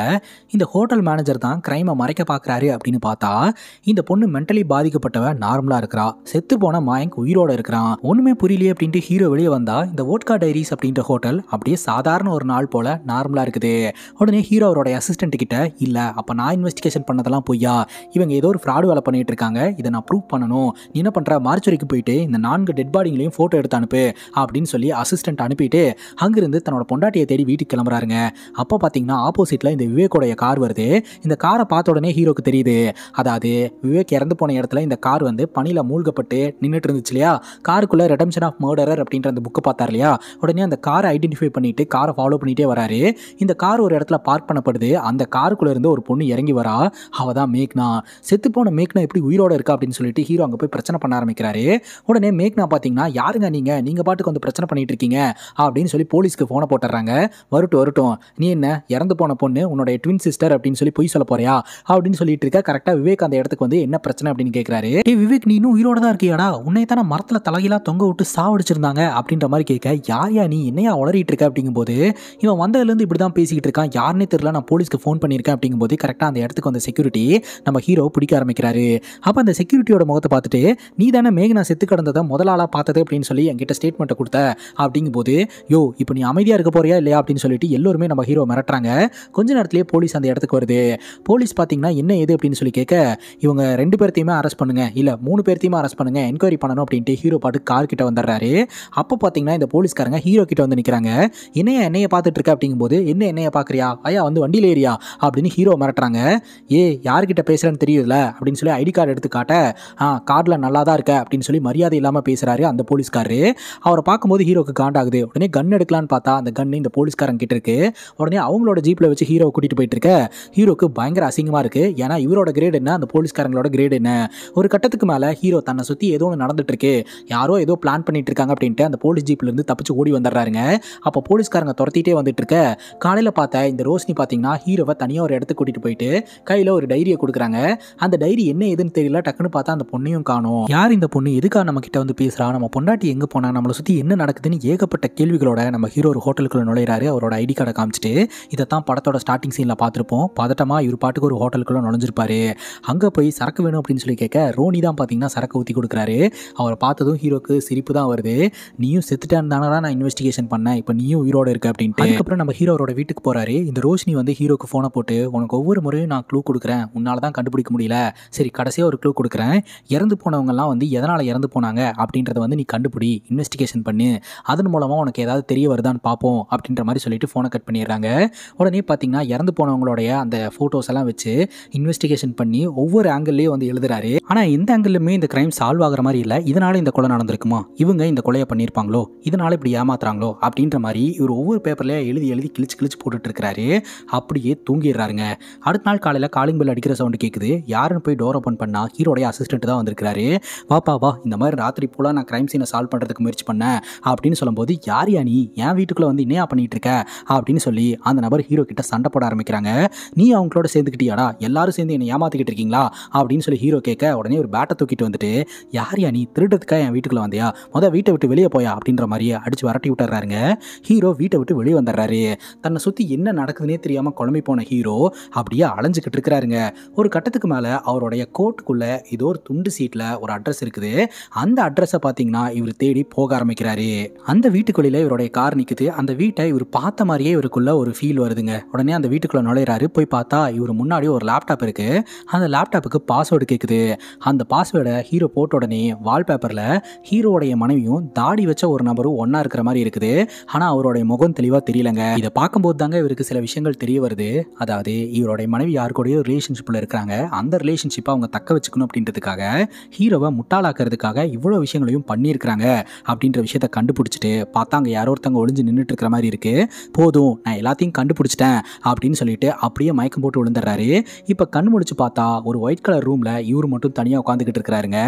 Speaker 1: இந்த ஹோட்டல் மேனேஜர் தான் கிரைமை மறைக்க பார்க்குறாரு அப்படின்னு பார்த்தா இந்த பொண்ணு மென்டலி பாதிக்கப்பட்டவ நார்மலாக இருக்கிறா செத்து போன மாயங்க் உயிரோட இருக்கிறான் ஒன்றுமே புரியலையே அப்படின்ட்டு ஹீரோ வெளியே வந்தா இந்த ஓட்கா டைரிஸ் அப்படின்ற ஹோட்டல் அப்படியே சாதாரண ஒரு நாள் போல் நார்மலாக இருக்குது உடனே ஹீரோ அவரோட அசிஸ்டன்ட் கிட்ட இல்லை அப்போ நான் இன்வெஸ்டிகேஷன் பண்ணதெல்லாம் பொய்யா இவங்க ஏதோ ஒரு ஃப்ராடு வேலை பண்ணிட்டு இருக்காங்க இதை நான் ப்ரூவ் பண்ணணும் நீ என்ன பண்ணுற மார்ச்சுரிக்கு போயிட்டு இந்த நான்கு டெட் பாடிங்களையும் ஃபோட்டோ எடுத்து அனுப்பு அப்படின்னு சொல்லி அசிஸ்டன்ட் அனுப்பிட்டு அங்கிருந்து தன்னோட பொண்டாட்டியை தேடி வீட்டுக்கு கிளம்புறாருங்க அப்போ பார்த்தீங்கன்னா ஆப்போசிட்டில் இந்த விவேக்கோடைய கார் வருது இந்த காரை பார்த்த உடனே ஹீரோக்கு தெரியுது அதாவது விவேக் இறந்து போன இடத்துல இந்த கார் வந்து பணியில் மூழ்கப்பட்டு நின்றுட்டு இருந்துச்சு இல்லையா காருக்குள்ளே ரெடம்ஷன் ஆஃப் மர்டரர் அப்படின்ற அந்த புக்கை பார்த்தார் இல்லையா உடனே அந்த காரை ஐடென்டிஃபை பண்ணிட்டு காரை ஃபாலோ பண்ணிகிட்டே வராரு இந்த கார் ஒரு இடத்துல பார்க் பண்ண காணப்படுது அந்த காருக்குள்ளே இருந்து ஒரு பொண்ணு இறங்கி வரா அவ தான் மேக்னா செத்துப்போன மேக்னா எப்படி உயிரோட இருக்கா அப்படின்னு சொல்லிட்டு ஹீரோ அங்கே போய் பிரச்சனை பண்ண ஆரம்பிக்கிறாரு உடனே மேக்னா பார்த்தீங்கன்னா யாருங்க நீங்கள் நீங்கள் பாட்டுக்கு வந்து பிரச்சனை பண்ணிட்டு இருக்கீங்க அப்படின்னு சொல்லி போலீஸ்க்கு ஃபோனை போட்டுறாங்க வரட்டும் வரட்டும் நீ என்ன இறந்து போன பொண்ணு உன்னோட ட்வின் சிஸ்டர் அப்படின்னு சொல்லி பொய் சொல்ல போறியா அப்படின்னு சொல்லிட்டு இருக்க கரெக்டாக விவேக் அந்த இடத்துக்கு வந்து என்ன பிரச்சனை அப்படின்னு கேட்குறாரு ஏ விவேக் நீ இன்னும் உயிரோட தான் இருக்கியாடா உன்னை தானே மரத்தில் தலையெல்லாம் தொங்க விட்டு சாவடிச்சிருந்தாங்க அப்படின்ற மாதிரி கேட்க யார் யா நீ என்னையா உளறிட்டு இருக்க அப்படிங்கும்போது இவன் வந்ததுலேருந்து இப்படி தான் பேசிக்கிட்டு இருக்கான் யாருன்னே தெரியல ஆக்சுவலாக நான் போலீஸ்க்கு ஃபோன் பண்ணியிருக்கேன் அப்படிங்கும்போது கரெக்டாக அந்த இடத்துக்கு வந்து செக்யூரிட்டி நம்ம ஹீரோ பிடிக்க ஆரம்பிக்கிறாரு அப்போ அந்த செக்யூரிட்டியோட முகத்தை பார்த்துட்டு நீ தானே மேகனா செத்து கிடந்ததை முதல் ஆளாக பார்த்தது அப்படின்னு சொல்லி என்கிட்ட ஸ்டேட்மெண்ட்டை கொடுத்த அப்படிங்கும்போது யோ இப்போ நீ அமைதியாக இருக்க போறியா இல்லையா அப்படின்னு சொல்லிட்டு எல்லோருமே நம்ம ஹீரோ மிரட்டுறாங்க கொஞ்ச நேரத்துலேயே போலீஸ் அந்த இடத்துக்கு வருது போலீஸ் பார்த்தீங்கன்னா என்ன ஏது அப்படின்னு சொல்லி கேட்க இவங்க ரெண்டு பேர்த்தையுமே அரெஸ்ட் பண்ணுங்க இல்லை மூணு பேர்த்தையுமே அரெஸ்ட் பண்ணுங்க என்கொயரி பண்ணணும் அப்படின்ட்டு ஹீரோ பாட்டு கார் கிட்ட வந்துடுறாரு அப்போ பார்த்தீங்கன்னா இந்த போலீஸ்காரங்க ஹீரோ கிட்ட வந்து நிற்கிறாங்க என்னையா என்னைய பார்த்துட்டு இருக்க அப்படிங்கும்போது என்ன என்னைய பார்க்குறியா ஐயா வந்து வந்து வண்டியில் ஏரியா அப்படின்னு ஹீரோ மிரட்டுறாங்க ஏ யார்கிட்ட பேசுகிறேன்னு தெரியுதுல அப்படின்னு சொல்லி ஐடி கார்டு எடுத்து காட்ட ஆ கார்டில் நல்லா தான் இருக்க அப்படின்னு சொல்லி மரியாதை இல்லாமல் பேசுகிறாரு அந்த போலீஸ்காரரு அவரை பார்க்கும்போது ஹீரோக்கு காண்டாகுது உடனே கன் எடுக்கலான்னு பார்த்தா அந்த கன்னு இந்த போலீஸ்காரன் கிட்ட இருக்கு உடனே அவங்களோட ஜீப்பில் வச்சு ஹீரோவை கூட்டிகிட்டு போயிட்டு இருக்க ஹீரோக்கு பயங்கர அசிங்கமாக இருக்குது ஏன்னா இவரோட கிரேடு என்ன அந்த போலீஸ்காரங்களோட கிரேட் என்ன ஒரு கட்டத்துக்கு மேலே ஹீரோ தன்னை சுற்றி ஏதோ ஒன்று இருக்கு யாரோ ஏதோ பிளான் பண்ணிட்டு இருக்காங்க அப்படின்ட்டு அந்த போலீஸ் ஜீப்லேருந்து தப்பிச்சு ஓடி வந்துடுறாருங்க அப்போ போலீஸ்காரங்க துரத்திட்டே வந்துட்டு இருக்க காலையில் பார்த்தா இந்த ரோஷினி பார்த்து பார்த்தீங்கன்னா ஹீரோவை தனியாக ஒரு இடத்துக்கு கூட்டிகிட்டு போயிட்டு கையில் ஒரு டைரியை கொடுக்குறாங்க அந்த டைரி என்ன ஏதுன்னு தெரியல டக்குன்னு பார்த்தா அந்த பொண்ணையும் காணும் யார் இந்த பொண்ணு எதுக்காக நம்ம கிட்ட வந்து பேசுகிறா நம்ம பொண்டாட்டி எங்கே போனா நம்மளை சுற்றி என்ன நடக்குதுன்னு ஏகப்பட்ட கேள்விகளோட நம்ம ஹீரோ ஒரு ஹோட்டலுக்குள்ள நுழைகிறாரு அவரோட ஐடி கார்டை காமிச்சிட்டு இதை தான் படத்தோட ஸ்டார்டிங் சீனில் பார்த்துருப்போம் பதட்டமாக இவர் பாட்டுக்கு ஒரு ஹோட்டலுக்குள்ளே நுழைஞ்சிருப்பாரு அங்கே போய் சரக்கு வேணும் அப்படின்னு சொல்லி கேட்க ரோனி தான் பார்த்தீங்கன்னா சரக்கு ஊற்றி கொடுக்குறாரு அவரை பார்த்ததும் ஹீரோக்கு சிரிப்பு தான் வருது நீயும் செத்துட்டான்னு தானடா நான் இன்வெஸ்டிகேஷன் பண்ணேன் இப்போ நீயும் உயிரோடு இருக்க அப்படின்ட்டு அதுக்கப்புறம் நம்ம ஹீரோவோட வீட்டுக்கு போகிறாரு இந்த ரோஷினி வந்து ஹீரோக்கு ஃபோனை போட்டு உனக்கு ஒவ்வொரு முறையும் நான் க்ளூ கொடுக்குறேன் உன்னால் தான் கண்டுபிடிக்க முடியல சரி கடைசியாக ஒரு க்ளூ கொடுக்குறேன் இறந்து போனவங்கலாம் வந்து எதனால் இறந்து போனாங்க அப்படின்றத வந்து நீ கண்டுபிடி இன்வெஸ்டிகேஷன் பண்ணு அதன் மூலமாக உனக்கு ஏதாவது தெரிய வருதான்னு பார்ப்போம் அப்படின்ற மாதிரி சொல்லிட்டு ஃபோனை கட் பண்ணிடுறாங்க உடனே பார்த்தீங்கன்னா இறந்து போனவங்களுடைய அந்த ஃபோட்டோஸ் எல்லாம் வச்சு இன்வெஸ்டிகேஷன் பண்ணி ஒவ்வொரு ஆங்கிள்லேயும் வந்து எழுதுறாரு ஆனால் எந்த ஆங்கிளுமே இந்த கிரைம் சால்வ் ஆகிற மாதிரி இல்லை இதனால் இந்த கொலை நடந்திருக்குமா இவங்க இந்த கொலையை பண்ணியிருப்பாங்களோ இதனால் இப்படி ஏமாத்துறாங்களோ அப்படின்ற மாதிரி இவர் ஒவ்வொரு பேப்பர்லேயே எழுதி எழுதி கிழிச்சு கிழிச்சு போட்டுட்டு இருக்கிறாரு அப்படியே தூங்கிடுறாருங்க அடுத்த நாள் காலையில் காலிங் பெல் அடிக்கிற சவுண்டு கேட்குது யாருன்னு போய் டோர் ஓப்பன் பண்ணால் ஹீரோடைய அசிஸ்டன்ட் தான் வந்திருக்கிறாரு வாப்பா வா இந்த மாதிரி ராத்திரி போல நான் கிரைம் சீனை சால்வ் பண்ணுறதுக்கு முயற்சி பண்ணேன் அப்படின்னு சொல்லும்போது யார் யா நீ என் வீட்டுக்குள்ளே வந்து என்ன பண்ணிட்டு இருக்க அப்படின்னு சொல்லி அந்த நபர் ஹீரோ கிட்ட சண்டை போட ஆரம்பிக்கிறாங்க நீ அவங்களோட சேர்ந்துக்கிட்டியாடா எல்லாரும் சேர்ந்து என்னை ஏமாத்திக்கிட்டு இருக்கீங்களா அப்படின்னு சொல்லி ஹீரோ கேட்க உடனே ஒரு பேட்டை தூக்கிட்டு வந்துட்டு யார் யா நீ திருடுறதுக்காக என் வீட்டுக்குள்ளே வந்தியா முதல் வீட்டை விட்டு வெளியே போயா அப்படின்ற மாதிரியே அடிச்சு வரட்டி விட்டுறாருங்க ஹீரோ வீட்டை விட்டு வெளியே வந்துடுறாரு தன்னை சுற்றி என்ன நடக்குதுன்னே தெரியாமல் குழம்பி போன ஹீரோ அப்படியே அலைஞ்சிக்கிட்டு இருக்கிறாருங்க ஒரு கட்டத்துக்கு மேலே அவருடைய கோட்டுக்குள்ளே ஏதோ ஒரு துண்டு சீட்டில் ஒரு அட்ரஸ் இருக்குது அந்த அட்ரஸை பார்த்தீங்கன்னா இவர் தேடி போக ஆரம்பிக்கிறாரு அந்த வீட்டுக்குள்ளே இவருடைய கார் நிற்குது அந்த வீட்டை இவர் பார்த்த மாதிரியே இவருக்குள்ள ஒரு ஃபீல் வருதுங்க உடனே அந்த வீட்டுக்குள்ளே நுழையிறாரு போய் பார்த்தா இவர் முன்னாடி ஒரு லேப்டாப் இருக்குது அந்த லேப்டாப்புக்கு பாஸ்வேர்டு கேட்குது அந்த பாஸ்வேர்டை ஹீரோ போட்ட உடனே வால்பேப்பரில் ஹீரோடைய மனைவியும் தாடி வச்ச ஒரு நபரும் ஒன்றா இருக்கிற மாதிரி இருக்குது ஆனால் அவருடைய முகம் தெளிவாக தெரியலங்க இதை பார்க்கும்போது தாங்க இவருக்கு சில விஷயங்கள் தெரிய வருது அதாவது இவருடைய மனைவி யார் கூடயோ ரிலேஷன்ஷிப்பில் இருக்கிறாங்க அந்த ரிலேஷன்ஷிப்பை அவங்க தக்க வச்சுக்கணும் அப்படின்றதுக்காக ஹீரோவை முட்டாளாக்குறதுக்காக இவ்வளோ விஷயங்களையும் பண்ணியிருக்கிறாங்க அப்படின்ற விஷயத்த கண்டுபிடிச்சிட்டு பார்த்தா அங்கே யாரோ ஒருத்தவங்க ஒளிஞ்சு நின்றுட்டு இருக்கிற மாதிரி இருக்குது போதும் நான் எல்லாத்தையும் கண்டுபிடிச்சிட்டேன் அப்படின்னு சொல்லிட்டு அப்படியே மயக்கம் போட்டு விழுந்துடுறாரு இப்போ கண் முடிச்சு பார்த்தா ஒரு ஒயிட் கலர் ரூமில் இவர் மட்டும் தனியாக உட்காந்துக்கிட்டு இருக்கிறாருங்க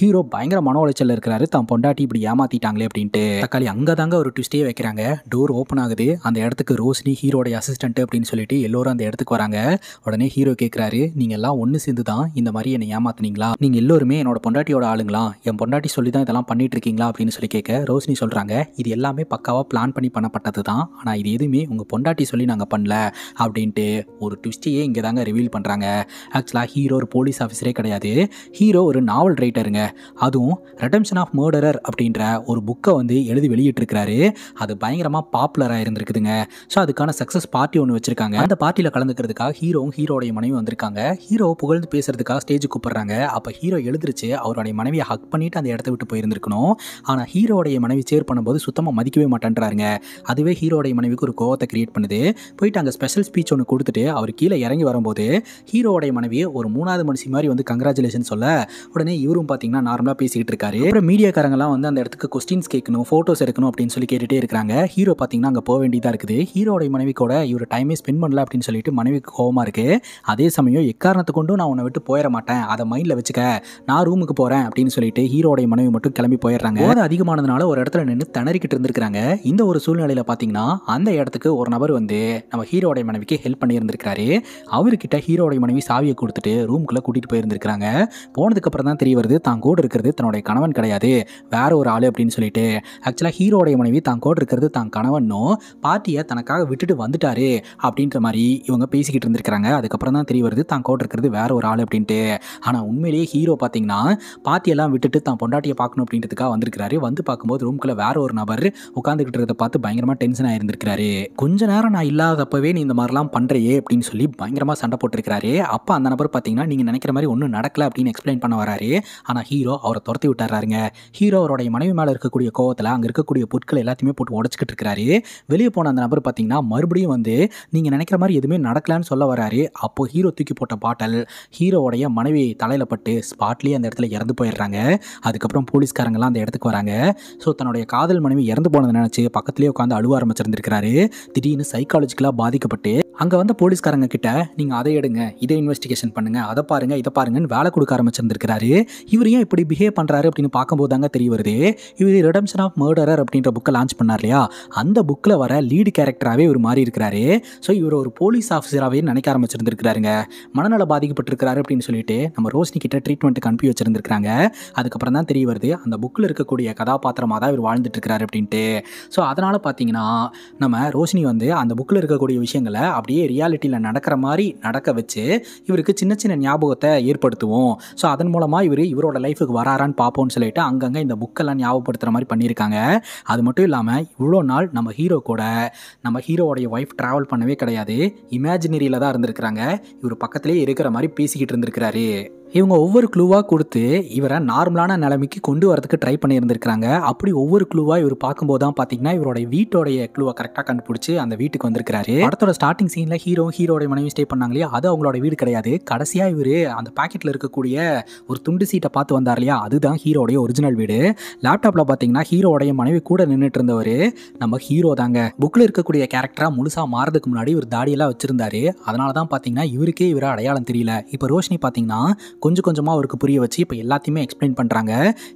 Speaker 1: ஹீரோ பயங்கர மன உளைச்சலில் இருக்கிறாரு தான் பொண்டாட்டி இப்படி ஏமாத்திட்டாங்களே அப்படின்ட்டு தக்காளி அங்கே தாங்க ஒரு ட்விஸ்டே வைக்கிறாங்க டோர் ஓப்பன் ஆகுது அந்த இடத்துக்கு ரோஸ்னி ஹீரோடைய அசிஸ்டன்ட் அப்படின்னு சொல்லிட்டு எல்லோரும் அந்த இடத்துக்கு வராங்க உடனே ஹீரோ கேட்குறாரு நீங்கள் எல்லாம் ஒன்று சேர்ந்து தான் இந்த மாதிரி என்னை ஏமாத்துனீங்களா நீங்கள் எல்லோருமே என்னோட பொண்டாட்டியோட ஆளுங்களா என் பொண்டாட்டி சொல்லி தான் இதெல்லாம் பண்ணிட்டு இருக்கீங்களா அப்படின்னு சொல்லி கேட்க ரோஷினி சொல்கிறாங்க இது எல்லாமே பக்காவாக பிளான் பண்ணி பண்ணப்பட்டது தான் ஆனால் இது எதுவுமே உங்கள் பொண்டாட்டி சொல்லி நாங்கள் பண்ணல அப்படின்ட்டு ஒரு ட்விஸ்ட்டையே இங்கே தாங்க ரிவீல் பண்ணுறாங்க ஆக்சுவலாக ஹீரோ ஒரு போலீஸ் ஆஃபீஸரே கிடையாது ஹீரோ ஒரு நாவல் ரைட்டருங்க அதுவும் ரெடம்ஷன் ஆஃப் மர்டரர் அப்படின்ற ஒரு புக்கை வந்து எழுதி வெளியிட்டிருக்கிறாரு அது பயங்கரமாக பாப்புலராக இருந்திருக்குதுங்க ஸோ அதுக்கான சக்ஸஸ் பார்ட்டி ஒன்று வச்சிருக்காங்க அந்த பார்ட்டியில கலந்துக்கிறதுக்காக ஹீரோவும் ஹீரோடைய மனைவி வந்திருக்காங்க ஹீரோ புகழ்ந்து பேசுறதுக்காக ஸ்டேஜ் கூப்பிடுறாங்க அப்போ ஹீரோ எழுந்திருச்சு அவருடைய மனைவியை ஹக் பண்ணிட்டு அந்த இடத்த விட்டு போயிருந்திருக்கணும் ஆனால் ஹீரோடைய மனைவி சேர் பண்ணும்போது சுத்தமாக மதிக்கவே மாட்டேன்றாருங்க அதுவே ஹீரோடைய மனைவிக்கு ஒரு கோவத்தை கிரியேட் பண்ணுது போயிட்டு அங்கே ஸ்பெஷல் ஸ்பீச் ஒன்று கொடுத்துட்டு அவர் கீழே இறங்கி வரும்போது ஹீரோடைய மனைவி ஒரு மூணாவது மனுஷி மாதிரி வந்து கங்க்ராச்சுலேஷன் சொல்ல உடனே இவரும் பார்த்தீங்கன்னா நார்மலாக பேசிக்கிட்டு இருக்காரு அப்புறம் மீடியாக்காரங்களாம் வந்து அந்த இடத்துக்கு கொஸ்டின்ஸ் கேட்கணும் ஃபோட்டோஸ் எடுக்கணும் அப்படின்னு சொல்லி கேட்டுகிட்டே இருக்கிறாங்க ஹீரோ பார்த்தீங்கன்னா அங்கே போக வேண்டியதாக இருக்குது ஹீரோடைய மனைவி கூட இவர் டைம் டைமே ஸ்பெண்ட் பண்ணல அப்படின்னு சொல்லிட்டு மனைவிக்கு கோபமாக இருக்குது அதே சமயம் எக்காரணத்தை கொண்டும் நான் உன்னை விட்டு போயிட மாட்டேன் அதை மைண்டில் வச்சுக்க நான் ரூமுக்கு போகிறேன் அப்படின்னு சொல்லிட்டு ஹீரோடைய மனைவி மட்டும் கிளம்பி போயிடுறாங்க அது அதிகமானதுனால ஒரு இடத்துல நின்று திணறிக்கிட்டு இருந்திருக்காங்க இந்த ஒரு சூழ்நிலையில் பார்த்தீங்கன்னா அந்த இடத்துக்கு ஒரு நபர் வந்து நம்ம ஹீரோடைய மனைவிக்கு ஹெல்ப் பண்ணியிருந்திருக்காரு அவர்கிட்ட ஹீரோடைய மனைவி சாவியை கொடுத்துட்டு ரூம்குள்ளே கூட்டிகிட்டு போயிருந்திருக்காங்க போனதுக்கப்புறம் தான் தெரிய வருது தான் கூட இருக்கிறது தன்னுடைய கணவன் கிடையாது வேற ஒரு ஆள் அப்படின்னு சொல்லிட்டு ஆக்சுவலாக ஹீரோடைய மனைவி தான் கூட இருக்கிறது தான் கணவனும் பாட்டியை தனக்காக விட்டுட்டு வந்துட்டாரு அப்படின்ற மாதிரி இவங்க பேசிக்கிட்டு இருந்திருக்காங்க அதுக்கப்புறம் தான் தெரிய வருது தான் கோட் இருக்கிறது வேற ஒரு ஆள் அப்படின்ட்டு ஆனால் உண்மையிலேயே ஹீரோ பார்த்தீங்கன்னா பாத்தியெல்லாம் விட்டுட்டு தான் பொண்டாட்டியை பார்க்கணும் அப்படின்றதுக்காக வந்திருக்கிறாரு வந்து பார்க்கும்போது ரூம்குள்ள வேற ஒரு நபர் உட்காந்துக்கிட்டு இருக்கிறத பார்த்து பயங்கரமாக டென்ஷன் ஆயிருந்திருக்கிறாரு கொஞ்ச நேரம் நான் இல்லாதப்பவே நீ இந்த மாதிரிலாம் பண்ணுறையே அப்படின்னு சொல்லி பயங்கரமாக சண்டை போட்டிருக்கிறாரு அப்போ அந்த நபர் பார்த்தீங்கன்னா நீங்கள் நினைக்கிற மாதிரி ஒன்றும் நடக்கல அப்படின்னு எக்ஸ்பிளைன் பண்ண வராரு ஆனால் ஹீரோ அவரை துரத்தி விட்டுறாருங்க ஹீரோ அவருடைய மனைவி மேலே இருக்கக்கூடிய கோவத்தில் அங்கே இருக்கக்கூடிய பொருட்கள் எல்லாத்தையுமே போட்டு உடச்சிக்கிட்டு இருக்கிறாரு வெளியே போன அந்த நபர் பார்த்தீங்கன்னா மறுபடியும் வந்து நீங்கள் நினைக்கிற மாதிரி எதுவுமே நடக்கலான்னு சொல்ல வராரு அப்போது ஹீரோ தூக்கி போட்ட பாட்டல் ஹீரோவுடைய மனைவி தலையில் பட்டு ஸ்பாட்லேயே அந்த இடத்துல இறந்து போயிடுறாங்க அதுக்கப்புறம் போலீஸ்காரங்களாம் அந்த இடத்துக்கு வராங்க ஸோ தன்னுடைய காதல் மனைவி இறந்து போனதை நினச்சி பக்கத்துலேயே உட்காந்து அழுவ ஆரம்பிச்சிருந்திருக்கிறாரு திடீர்னு சைக்காலஜிக்கலாக பாதிக்கப்பட்டு அங்கே வந்த போலீஸ்காரங்க கிட்ட நீங்கள் அதை எடுங்க இதை இன்வெஸ்டிகேஷன் பண்ணுங்கள் அதை பாருங்கள் இதை பாருங்கன்னு வேலை கொடுக்க ஆரம்பிச்சிருந்திருக்கிறாரு இவர் ஏன் இப்படி பிஹேவ் பண்ணுறாரு அப்படின்னு பார்க்கும்போது தாங்க தெரிய வருது இவர் ரிடம்ஷன் ஆஃப் மர்டரர் அப்படின்ற புக்கை லான்ச் பண்ணார் இல்லையா அந்த புக்கில் வர லீடு கேரக்டராகவே இவர் மாறி இருக்கிறாரு ஸோ இவர் ஒரு போலீஸ் ஆஃபீஸராகவே நினைக்க ஆரம்பிச்சிருந்துருக்காருங்க மனநல பாதிக்கப்பட்டிருக்கிறாரு அப்படின்னு சொல்லிட்டு நம்ம ரோஷினி கிட்ட ட்ரீட்மெண்ட்டுக்கு அனுப்பி வச்சிருந்துருக்காங்க அதுக்கப்புறம் தான் தெரிய வருது அந்த புக்கில் இருக்கக்கூடிய கதாபாத்திரமாக தான் இவர் வாழ்ந்துட்டு இருக்கிறாரு அப்படின்ட்டு ஸோ அதனால் பார்த்தீங்கன்னா நம்ம ரோஷினி வந்து அந்த புக்கில் இருக்கக்கூடிய விஷயங்களை அப்படியே ரியாலிட்டியில் நடக்கிற மாதிரி நடக்க வச்சு இவருக்கு சின்ன சின்ன ஞாபகத்தை ஏற்படுத்துவோம் ஸோ அதன் மூலமாக இவர் இவரோட லைஃபுக்கு வராரான்னு பார்ப்போம்னு சொல்லிட்டு அங்கங்கே இந்த புக்கெல்லாம் ஞாபகப்படுத்துகிற மாதிரி பண்ணியிருக்காங்க அது மட்டும் இல்லாமல் இவ்வளோ நாள் நம்ம ஹீரோ கூட நம்ம ஹீரோவோடைய ஒய்ஃப் ட்ராவல் பண்ண பண்ணவே கிடையாது இமேஜினரியில் தான் இருந்திருக்கிறாங்க இவர் பக்கத்திலே இருக்கிற மாதிரி பேசிக்கிட்டு இருந்திருக்கிறாரு இவங்க ஒவ்வொரு க்ளூவாக கொடுத்து இவரை நார்மலான நிலைமைக்கு கொண்டு வரதுக்கு ட்ரை பண்ணியிருந்திருக்கிறாங்க அப்படி ஒவ்வொரு க்ளூவாக இவர் பார்க்கும்போது தான் பார்த்தீங்கன்னா இவரோட வீட்டோடைய க்ளூவை கரெக்டாக கண்டுபிடிச்சி அந்த வீட்டுக்கு வந்திருக்கிறாரு படத்தோட ஸ்டார்டிங் சீனில் ஹீரோ ஹீரோடைய மனைவி ஸ்டே பண்ணாங்களே அது அவங்களோட வீடு கிடையாது கடைசியாக இவர் அந்த பாக்கெட்டில் இருக்கக்கூடிய ஒரு துண்டு சீட்டை பார்த்து வந்தார் இல்லையா அதுதான் ஹீரோடைய ஒரிஜினல் வீடு லேப்டாப்பில் பார்த்தீங்கன்னா ஹீரோடைய மனைவி கூட நின்றுட்டு இருந்தவர் நம்ம ஹீரோ தாங்க புக்கில் இருக்கக்கூடிய கேரக்டராக முழுசாக மாறதுக்கு முன்னாடி இவர் தாடியெல்லாம் வச்சிருந்தாரு அதனால தான் பார்த்தீங்கன்னா இவருக்கே இவரை அடையாளம் தெரியல இப்போ ரோஷினி பார்த்தீங்கன்னா கொஞ்சம் கொஞ்சமாக அவருக்கு புரிய வச்சு இப்போ எல்லாத்தையுமே எக்ஸ்பிளைன் பண்ணுறாங்க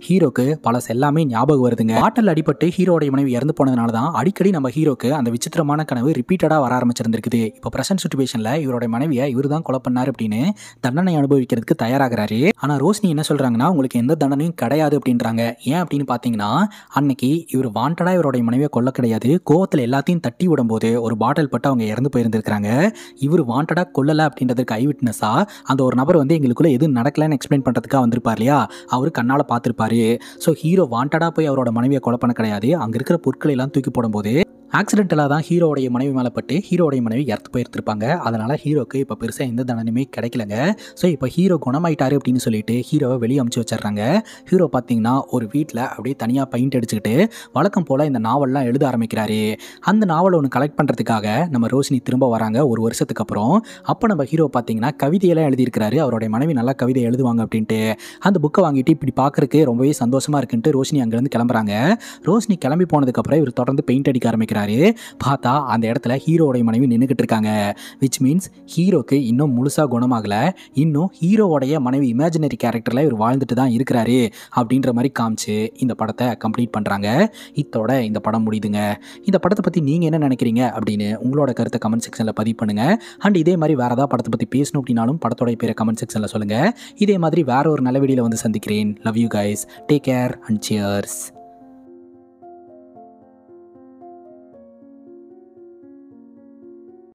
Speaker 1: ஹீரோக்கு பலஸ் எல்லாமே ஞாபகம் வருதுங்க பாட்டில் அடிபட்டு ஹீரோடைய மனைவி இறந்து போனதுனால தான் அடிக்கடி நம்ம ஹீரோக்கு அந்த விசித்திரமான கனவு ரிப்பீட்டடாக வர ஆரம்பிச்சிருந்திருக்குது இப்போ ப்ரெசன்ட் சுச்சுவேஷனில் இவருடைய மனைவியை இவர் தான் கொலை பண்ணார் அப்படின்னு தண்டனை அனுபவிக்கிறதுக்கு தயாராகிறாரு ஆனால் ரோஷினி என்ன சொல்கிறாங்கன்னா உங்களுக்கு எந்த தண்டனையும் கிடையாது அப்படின்றாங்க ஏன் அப்படின்னு பார்த்தீங்கன்னா அன்னைக்கு இவர் வாண்டடாக இவருடைய மனைவியை கொல்ல கிடையாது கோவத்தில் எல்லாத்தையும் தட்டி விடும்போது ஒரு பாட்டில் பட்டு அவங்க இறந்து போயிருந்திருக்கிறாங்க இவர் வாண்டடாக கொல்லலை அப்படின்றதுக்கு ஐ விட்னஸாக அந்த ஒரு நபர் வந்து எங்களுக்குள்ளே எதுவும் நடக்கலன்னு எக்ஸ்பிளைன் பண்ணுறதுக்காக வந்திருப்பார் இல்லையா அவர் கண்ணால் பார்த்துருப்பாரு ஸோ ஹீரோ வாண்டடாக போய் அவரோட மனைவியை கொலை பண்ண கிடையாது அங்கே இருக்கிற பொருட்களை எல்லாம் தூக்கி போடும்போது ஆக்சிடென்டலாக தான் ஹீரோடைய மனைவி மேலே பட்டு ஹீரோடைய மனைவி இறத்து போயிருத்திருப்பாங்க அதனால் ஹீரோக்கு இப்போ பெருசாக எந்த தண்டனையுமே கிடைக்கலங்க ஸோ இப்போ ஹீரோ குணமாயிட்டாரு அப்படின்னு சொல்லிட்டு ஹீரோவை வெளியே அமுச்சு வச்சிடுறாங்க ஹீரோ பார்த்தீங்கன்னா ஒரு வீட்டில் அப்படியே தனியாக பெயிண்ட் அடிச்சுக்கிட்டு வழக்கம் போல் இந்த நாவல்லாம் எழுத ஆரம்பிக்கிறாரு அந்த நாவலை ஒன்று கலெக்ட் பண்ணுறதுக்காக நம்ம ரோஷினி திரும்ப வராங்க ஒரு வருஷத்துக்கு அப்புறம் அப்போ நம்ம ஹீரோ பார்த்தீங்கன்னா கவிதையெல்லாம் எழுதியிருக்கிறாரு அவருடைய மனைவி நல்லா கவிதை எழுதுவாங்க அப்படின்ட்டு அந்த புக்கை வாங்கிட்டு இப்படி பார்க்குறக்கு ரொம்பவே சந்தோஷமாக இருக்குன்ட்டு ரோஷினி அங்கேருந்து கிளம்புறாங்க ரோஷினி கிளம்பி போனதுக்கப்புறம் இவர் தொடர்ந்து பெயிண்ட் அடிக்க ஆரம்பிக்கிறார் பார்க்குறாரு பார்த்தா அந்த இடத்துல ஹீரோடைய மனைவி நின்றுக்கிட்டு இருக்காங்க விச் மீன்ஸ் ஹீரோக்கு இன்னும் முழுசாக குணமாகலை இன்னும் ஹீரோவுடைய மனைவி இமேஜினரி கேரக்டரில் இவர் வாழ்ந்துட்டு தான் இருக்கிறாரு அப்படின்ற மாதிரி காமிச்சு இந்த படத்தை கம்ப்ளீட் பண்ணுறாங்க இத்தோட இந்த படம் முடியுதுங்க இந்த படத்தை பற்றி நீங்கள் என்ன நினைக்கிறீங்க அப்படின்னு உங்களோட கருத்தை கமெண்ட் செக்ஷனில் பதிவு பண்ணுங்கள் அண்ட் இதே மாதிரி வேறு ஏதாவது படத்தை பற்றி பேசணும் அப்படின்னாலும் படத்தோட பேரை கமெண்ட் செக்ஷனில் சொல்லுங்கள் இதே மாதிரி வேற ஒரு நல்ல வீடியோவில் வந்து சந்திக்கிறேன் love you guys take care and cheers